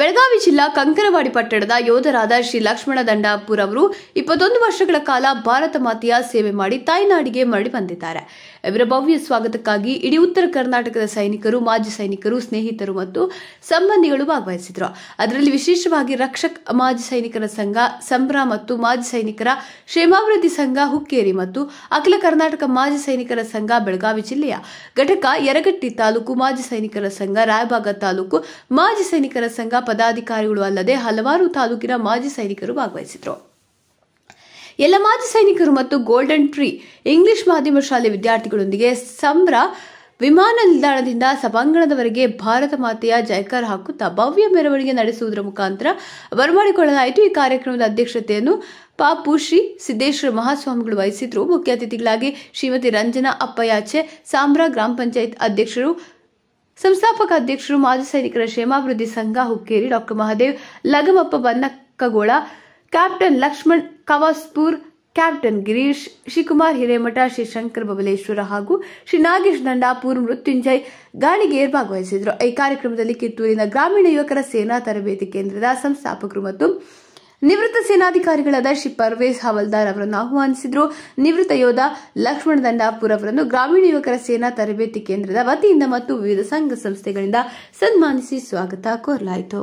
ಬೆಳಗಾವಿ ಜಿಲ್ಲಾ ಕಂಕನವಾಡಿ ಪಟ್ಟಣದ ಯೋಧರಾದ ಶ್ರೀ ಲಕ್ಷ್ಮಣ ದಂಡಾಪುರ್ ಅವರು ಇಪ್ಪತ್ತೊಂದು ವರ್ಷಗಳ ಕಾಲ ಭಾರತ ಮಾತೆಯ ಸೇವೆ ಮಾಡಿ ತಾಯ್ನಾಡಿಗೆ ಮರಳಿ ಬಂದಿದ್ದಾರೆ ಇವರ ಭವ್ಯ ಸ್ವಾಗತಕ್ಕಾಗಿ ಇಡೀ ಉತ್ತರ ಕರ್ನಾಟಕದ ಸೈನಿಕರು ಮಾಜಿ ಸೈನಿಕರು ಸ್ನೇಹಿತರು ಮತ್ತು ಸಂಬಂಧಿಗಳು ಭಾಗವಹಿಸಿದ್ರು ಅದರಲ್ಲಿ ವಿಶೇಷವಾಗಿ ರಕ್ಷಕ್ ಮಾಜಿ ಸೈನಿಕರ ಸಂಘ ಸಂಭ್ರ ಮತ್ತು ಮಾಜಿ ಸೈನಿಕರ ಕ್ಷೇಮಾಭಿವೃದ್ಧಿ ಸಂಘ ಹುಕ್ಕೇರಿ ಮತ್ತು ಅಖಿಲ ಕರ್ನಾಟಕ ಮಾಜಿ ಸೈನಿಕರ ಸಂಘ ಬೆಳಗಾವಿ ಜಿಲ್ಲೆಯ ಘಟಕ ಯರಗಟ್ಟಿ ತಾಲೂಕು ಮಾಜಿ ಸೈನಿಕರ ಸಂಘ ರಾಯಭಾಗ ತಾಲೂಕು ಮಾಜಿ ಸೈನಿಕರ ಸಂಘ ಪದಾಧಿಕಾರಿಗಳು ಅಲ್ಲದೆ ಹಲವಾರು ತಾಲೂಕಿನ ಮಾಜಿ ಸೈನಿಕರು ಭಾಗವಹಿಸಿದರು ಎಲ್ಲ ಮಾಜಿ ಸೈನಿಕರು ಮತ್ತು ಗೋಲ್ಡನ್ ಟ್ರೀ ಇಂಗ್ಲಿಷ್ ಮಾಧ್ಯಮ ಶಾಲೆ ವಿದ್ಯಾರ್ಥಿಗಳೊಂದಿಗೆ ಸಂಬ್ರ ವಿಮಾನ ನಿಲ್ದಾಣದಿಂದ ಸಭಾಂಗಣದವರೆಗೆ ಭಾರತ ಮಾತೆಯ ಜಯಕಾರ ಹಾಕುತ್ತಾ ಭವ್ಯ ಮೆರವಣಿಗೆ ನಡೆಸುವುದರ ಮುಖಾಂತರ ಬರಮಾಡಿಕೊಳ್ಳಲಾಯಿತು ಈ ಕಾರ್ಯಕ್ರಮದ ಅಧ್ಯಕ್ಷತೆಯನ್ನು ಪಾಪು ಶ್ರೀ ಸಿದ್ದೇಶ್ವರ ಮಹಾಸ್ವಾಮಿಗಳು ವಹಿಸಿದ್ರು ಮುಖ್ಯ ಅತಿಥಿಗಳಾಗಿ ಶ್ರೀಮತಿ ರಂಜನಾ ಅಪ್ಪಯಾಚೆ ಸಾಂಬ್ರಾ ಗ್ರಾಮ ಪಂಚಾಯತ್ ಅಧ್ಯಕ್ಷರು ಸಂಸ್ಥಾಪಕ ಅಧ್ಯಕ್ಷರು ಮಾಜಿ ಸೈನಿಕರ ಕ್ಷೇಮಾಭಿವೃದ್ಧಿ ಸಂಘ Hukkeri doctor Mahadev Lagamappa Bannakkagol captain Lakshman Kawaspur captain Girish Shrikumar Hiremath Shri Shankar Babaleshwar ಹಾಗೂ ಶ್ರೀ ನಾಗೇಶ್ ದಂಡಾಪುರ್ ಮೃತ್ಯುಂಜಯ್ ಗಾಣಿಗೇರ್ ಭಾಗವಹಿಸಿದರು ಈ ಕಾರ್ಯಕ್ರಮದಲ್ಲಿ ಕಿತ್ತೂರಿನ ಗ್ರಾಮೀಣ ಯುವಕರ ಸೇನಾ ತರಬೇತಿ ಕೇಂದ್ರದ ಸಂಸ್ಥಾಪಕರು ಮತ್ತು ನಿವೃತ್ತ ಸೇನಾಧಿಕಾರಿಗಳಾದ ಶ್ರೀ ಪರ್ವೇಜ್ ಹವಲ್ದಾರ್ ಅವರನ್ನು ಆಹ್ವಾನಿಸಿದ್ರು ನಿವೃತ್ತ ಯೋಧ ಲಕ್ಷ್ಮಣ ದಂಡಾಪುರ್ ಅವರನ್ನು ಗ್ರಾಮೀಣ ಯುವಕರ ಸೇನಾ ತರಬೇತಿ ಕೇಂದ್ರದ ವತಿಯಿಂದ ಮತ್ತು ವಿವಿಧ ಸಂಘ ಸಂಸ್ಥೆಗಳಿಂದ ಸನ್ಮಾನಿಸಿ ಸ್ವಾಗತ ಕೋರಲಾಯಿತು